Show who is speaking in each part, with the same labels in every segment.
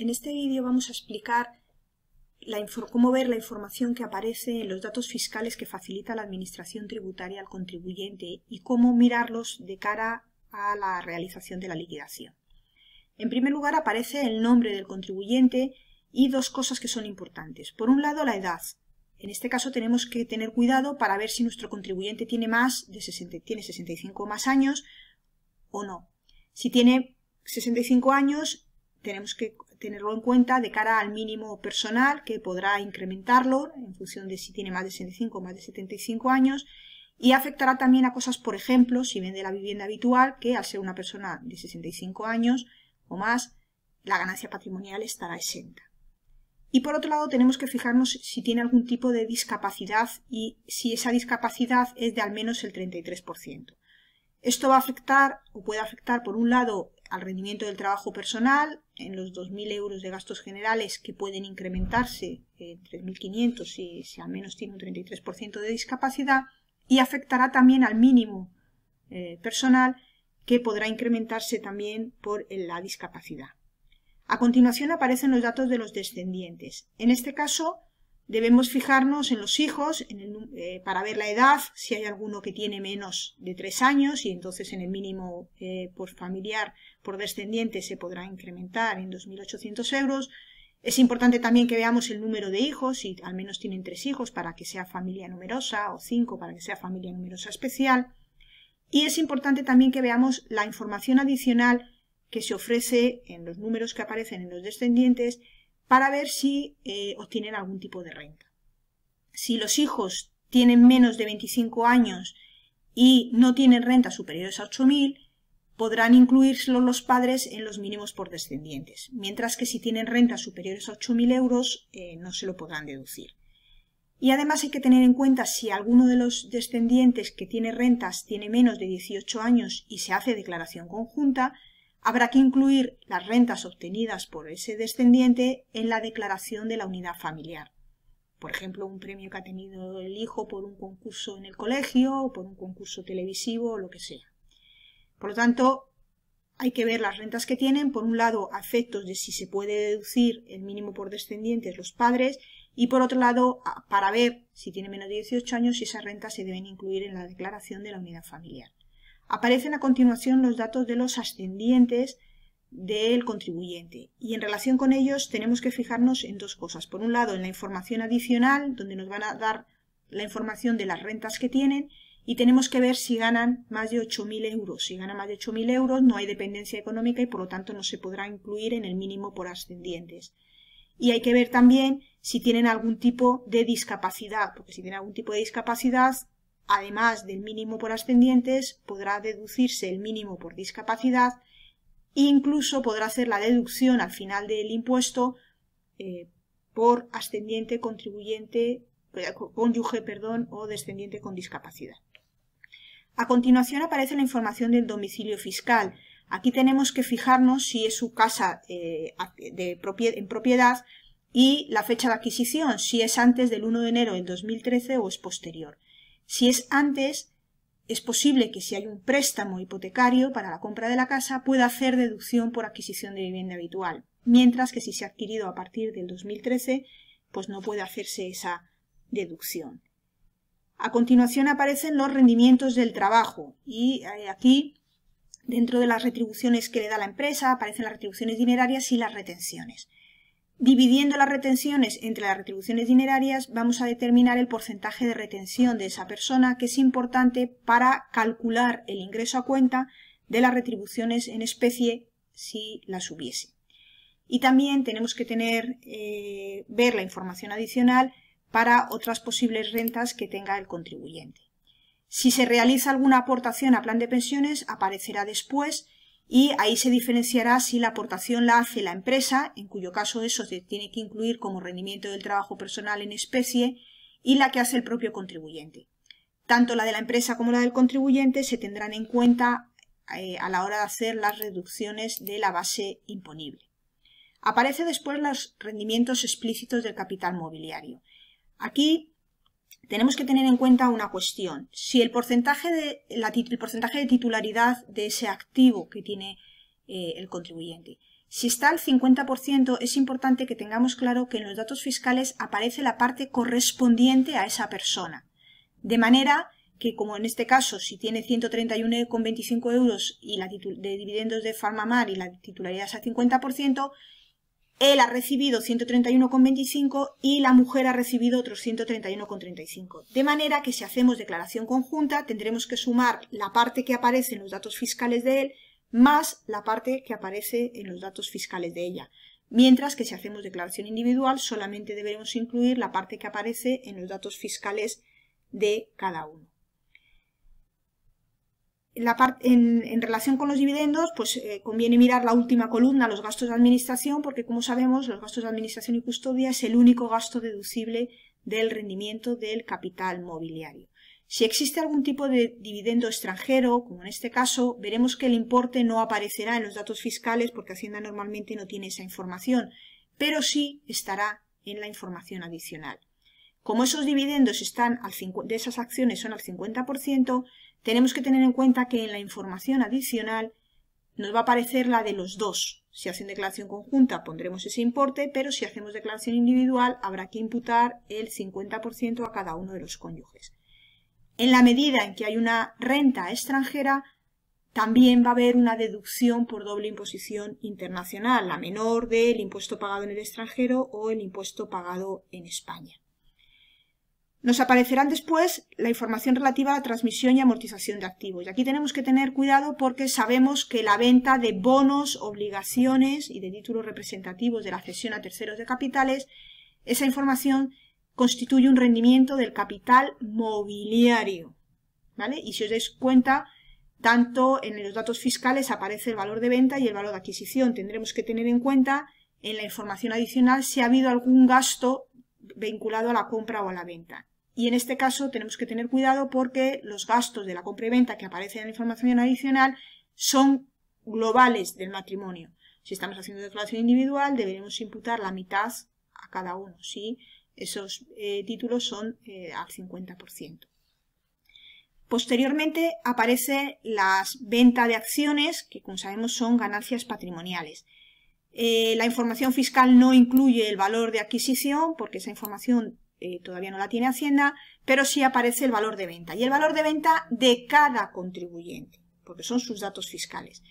Speaker 1: En este vídeo vamos a explicar cómo ver la información que aparece en los datos fiscales que facilita la Administración tributaria al contribuyente y cómo mirarlos de cara a la realización de la liquidación. En primer lugar aparece el nombre del contribuyente y dos cosas que son importantes. Por un lado, la edad. En este caso tenemos que tener cuidado para ver si nuestro contribuyente tiene más de 60, tiene 65 más años o no. Si tiene 65 años tenemos que tenerlo en cuenta de cara al mínimo personal que podrá incrementarlo en función de si tiene más de 65 o más de 75 años y afectará también a cosas, por ejemplo, si vende la vivienda habitual, que al ser una persona de 65 años o más, la ganancia patrimonial estará exenta. Y por otro lado, tenemos que fijarnos si tiene algún tipo de discapacidad y si esa discapacidad es de al menos el 33%. Esto va a afectar o puede afectar, por un lado, al rendimiento del trabajo personal, en los 2.000 euros de gastos generales que pueden incrementarse eh, en 3.500 si, si al menos tiene un 33% de discapacidad, y afectará también al mínimo eh, personal que podrá incrementarse también por la discapacidad. A continuación aparecen los datos de los descendientes. En este caso, Debemos fijarnos en los hijos eh, para ver la edad, si hay alguno que tiene menos de tres años y entonces en el mínimo eh, por familiar por descendiente se podrá incrementar en 2.800 euros. Es importante también que veamos el número de hijos, si al menos tienen tres hijos para que sea familia numerosa o cinco para que sea familia numerosa especial. Y es importante también que veamos la información adicional que se ofrece en los números que aparecen en los descendientes para ver si eh, obtienen algún tipo de renta. Si los hijos tienen menos de 25 años y no tienen rentas superiores a 8.000, podrán incluírselo los padres en los mínimos por descendientes, mientras que si tienen rentas superiores a 8.000 euros eh, no se lo podrán deducir. Y además hay que tener en cuenta si alguno de los descendientes que tiene rentas tiene menos de 18 años y se hace declaración conjunta, habrá que incluir las rentas obtenidas por ese descendiente en la declaración de la unidad familiar. Por ejemplo, un premio que ha tenido el hijo por un concurso en el colegio o por un concurso televisivo o lo que sea. Por lo tanto, hay que ver las rentas que tienen, por un lado, a efectos de si se puede deducir el mínimo por descendientes los padres y por otro lado, para ver si tiene menos de 18 años si esas rentas se deben incluir en la declaración de la unidad familiar. Aparecen a continuación los datos de los ascendientes del contribuyente y en relación con ellos tenemos que fijarnos en dos cosas. Por un lado, en la información adicional, donde nos van a dar la información de las rentas que tienen y tenemos que ver si ganan más de 8.000 euros. Si ganan más de 8.000 euros no hay dependencia económica y por lo tanto no se podrá incluir en el mínimo por ascendientes. Y hay que ver también si tienen algún tipo de discapacidad, porque si tienen algún tipo de discapacidad además del mínimo por ascendientes, podrá deducirse el mínimo por discapacidad e incluso podrá hacer la deducción al final del impuesto eh, por ascendiente contribuyente, eh, cónyuge, perdón, o descendiente con discapacidad. A continuación aparece la información del domicilio fiscal. Aquí tenemos que fijarnos si es su casa eh, en propiedad y la fecha de adquisición, si es antes del 1 de enero del 2013 o es posterior. Si es antes, es posible que si hay un préstamo hipotecario para la compra de la casa pueda hacer deducción por adquisición de vivienda habitual, mientras que si se ha adquirido a partir del 2013, pues no puede hacerse esa deducción. A continuación aparecen los rendimientos del trabajo y eh, aquí dentro de las retribuciones que le da la empresa aparecen las retribuciones dinerarias y las retenciones. Dividiendo las retenciones entre las retribuciones dinerarias, vamos a determinar el porcentaje de retención de esa persona, que es importante para calcular el ingreso a cuenta de las retribuciones en especie si las hubiese. Y también tenemos que tener, eh, ver la información adicional para otras posibles rentas que tenga el contribuyente. Si se realiza alguna aportación a plan de pensiones, aparecerá después y ahí se diferenciará si la aportación la hace la empresa, en cuyo caso eso se tiene que incluir como rendimiento del trabajo personal en especie, y la que hace el propio contribuyente. Tanto la de la empresa como la del contribuyente se tendrán en cuenta eh, a la hora de hacer las reducciones de la base imponible. Aparece después los rendimientos explícitos del capital mobiliario. Aquí tenemos que tener en cuenta una cuestión. Si el porcentaje de, titularidad de ese activo que tiene eh, el contribuyente, si está al 50%, es importante que tengamos claro que en los datos fiscales aparece la parte correspondiente a esa persona.
Speaker 2: De manera
Speaker 1: que, como en este caso, si tiene 131,25 euros y la de dividendos de Farmamar y la titularidad es al 50%, él ha recibido 131,25 y la mujer ha recibido otros 131,35. De manera que si hacemos declaración conjunta tendremos que sumar la parte que aparece en los datos fiscales de él más la parte que aparece en los datos fiscales de ella. Mientras que si hacemos declaración individual solamente deberemos incluir la parte que aparece en los datos fiscales de cada uno en, relación con los dividendos, pues eh, conviene mirar la última columna, los gastos de administración, porque como sabemos, los gastos de administración y custodia es el único gasto deducible del rendimiento del capital mobiliario. Si existe algún tipo de dividendo extranjero, como en este caso, veremos que el importe no aparecerá en los datos fiscales porque Hacienda normalmente no tiene esa información, pero sí estará en la información adicional. Como esos dividendos están al de esas acciones son al 50%, tenemos que tener en cuenta que en la información adicional nos va a aparecer la de los dos. Si hacen declaración conjunta pondremos ese importe, pero si hacemos declaración individual habrá que imputar el 50% a cada uno de los cónyuges. En la medida en que hay una renta extranjera, también va a haber una deducción por doble imposición internacional, la menor del impuesto pagado en el extranjero o el impuesto pagado en España. Nos aparecerán después la información relativa a la transmisión y amortización de activos. Y aquí tenemos que tener cuidado porque sabemos que la venta de bonos, obligaciones y de títulos representativos de la cesión a terceros de capitales, esa información constituye un rendimiento del capital mobiliario. ¿Vale? Y si os dais cuenta, tanto en los datos fiscales aparece el valor de venta y el valor de adquisición. Tendremos que tener en cuenta en la información adicional si ha habido algún gasto vinculado a la compra o a la venta. Y en este caso tenemos que tener cuidado porque los gastos de la compra y venta que aparecen en la información adicional son globales del matrimonio. Si estamos haciendo declaración individual, deberemos imputar la mitad a cada uno, si esos eh, títulos son eh, al 50%. Posteriormente aparece las ventas de acciones, que como sabemos son ganancias patrimoniales. Eh, la información fiscal no incluye el valor de adquisición porque esa información eh, todavía no la tiene Hacienda, pero sí aparece el valor de venta. Y el valor de venta de cada contribuyente, porque son sus datos fiscales.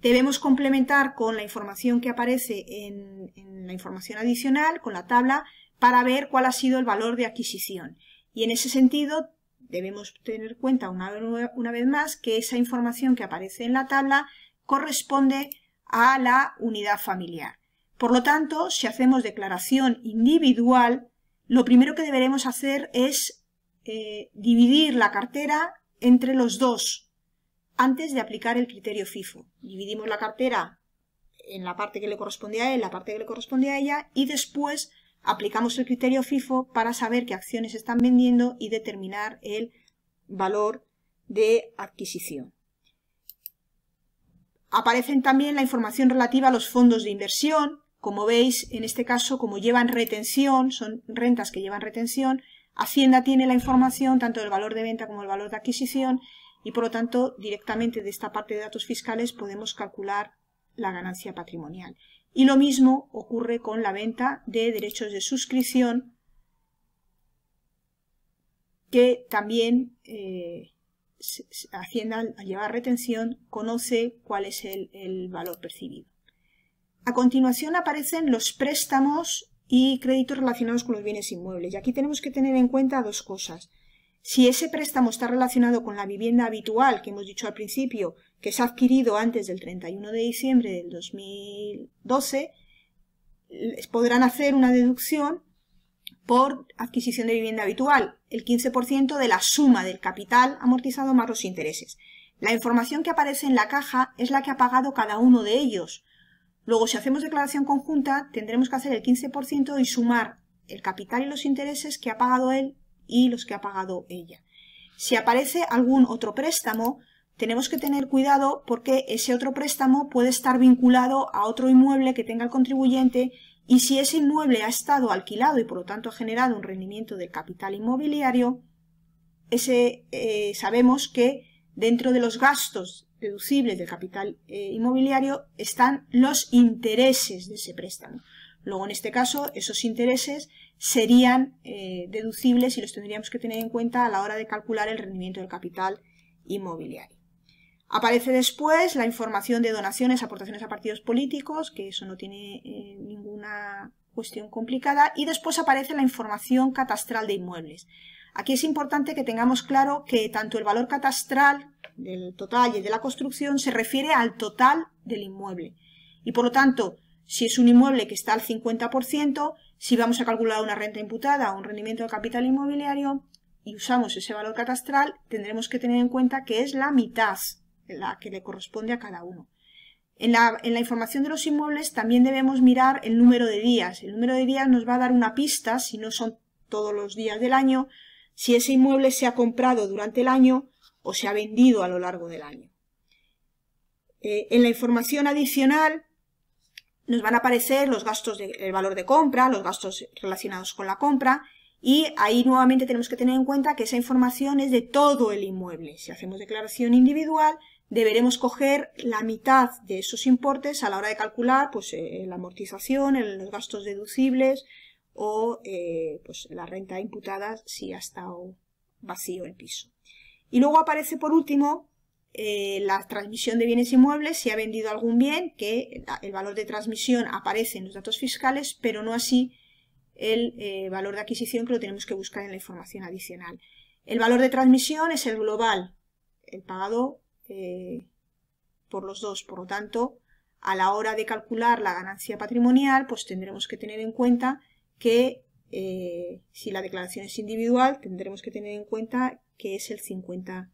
Speaker 1: Debemos complementar con la información que aparece en, la información adicional, con la tabla, para ver cuál ha sido el valor de adquisición. Y en ese sentido, debemos tener en cuenta una, una vez más que esa información que aparece en la tabla corresponde a la unidad familiar. Por lo tanto, si hacemos declaración individual, lo primero que deberemos hacer es eh, dividir la cartera entre los dos antes de aplicar el criterio FIFO. Dividimos la cartera en la parte que le corresponde a él, la parte que le corresponde a ella y después aplicamos el criterio FIFO para saber qué acciones están vendiendo y determinar el valor de adquisición. Aparecen también la información relativa a los fondos de inversión, como veis, en este caso, como llevan retención, son rentas que llevan retención, Hacienda tiene la información tanto del valor de venta como del valor de adquisición y por lo tanto directamente de esta parte de datos fiscales podemos calcular la ganancia patrimonial. Y lo mismo ocurre con la venta de derechos de suscripción que también eh, Hacienda al llevar retención conoce cuál es el valor percibido. A continuación aparecen los préstamos y créditos relacionados con los bienes inmuebles. Y aquí tenemos que tener en cuenta dos cosas. Si ese préstamo está relacionado con la vivienda habitual que hemos dicho al principio, que se ha adquirido antes del 31 de diciembre del 2012, podrán hacer una deducción por adquisición de vivienda habitual, el 15% de la suma del capital amortizado más los intereses. La información que aparece en la caja es la que ha pagado cada uno de ellos, Luego, si hacemos declaración conjunta, tendremos que hacer el 15% y sumar el capital y los intereses que ha pagado él y los que ha pagado ella. Si aparece algún otro préstamo, tenemos que tener cuidado porque ese otro préstamo puede estar vinculado a otro inmueble que tenga el contribuyente y si ese inmueble ha estado alquilado y por lo tanto ha generado un rendimiento del capital inmobiliario, ese, eh, sabemos que dentro de los gastos deducibles del capital eh, inmobiliario están los intereses de ese préstamo. Luego, en este caso, esos intereses serían eh, deducibles y los tendríamos que tener en cuenta a la hora de calcular el rendimiento del capital inmobiliario. Aparece después la información de donaciones, aportaciones a partidos políticos, que eso no tiene eh, ninguna cuestión complicada, y después aparece la información catastral de inmuebles. Aquí es importante que tengamos claro que tanto el valor catastral del total y de la construcción se refiere al total del inmueble. Y por lo tanto, si es un inmueble que está al 50%, si vamos a calcular una renta imputada o un rendimiento de capital inmobiliario y usamos ese valor catastral, tendremos que tener en cuenta que es la mitad la que le corresponde a cada uno. En la, en la, información de los inmuebles también debemos mirar el número de días. El número de días nos va a dar una pista, si no son todos los días del año, si ese inmueble se ha comprado durante el año o se ha vendido a lo largo del año. Eh, en la información adicional nos van a aparecer los gastos del valor de compra, los gastos relacionados con la compra, y ahí nuevamente tenemos que tener en cuenta que esa información es de todo el inmueble. Si hacemos declaración individual, deberemos coger la mitad de esos importes a la hora de calcular pues, eh, la amortización, los gastos deducibles, o eh, pues la renta imputada si ha estado vacío el piso. Y luego aparece por último eh, la transmisión de bienes inmuebles, si ha vendido algún bien, que el valor de transmisión aparece en los datos fiscales, pero no así el eh, valor de adquisición que lo tenemos que buscar en la información adicional. El valor de transmisión es el global, el pagado por los dos, por lo tanto, a la hora de calcular la ganancia patrimonial, pues tendremos que tener en cuenta que eh, si la declaración es individual tendremos que tener en cuenta que es el 50%.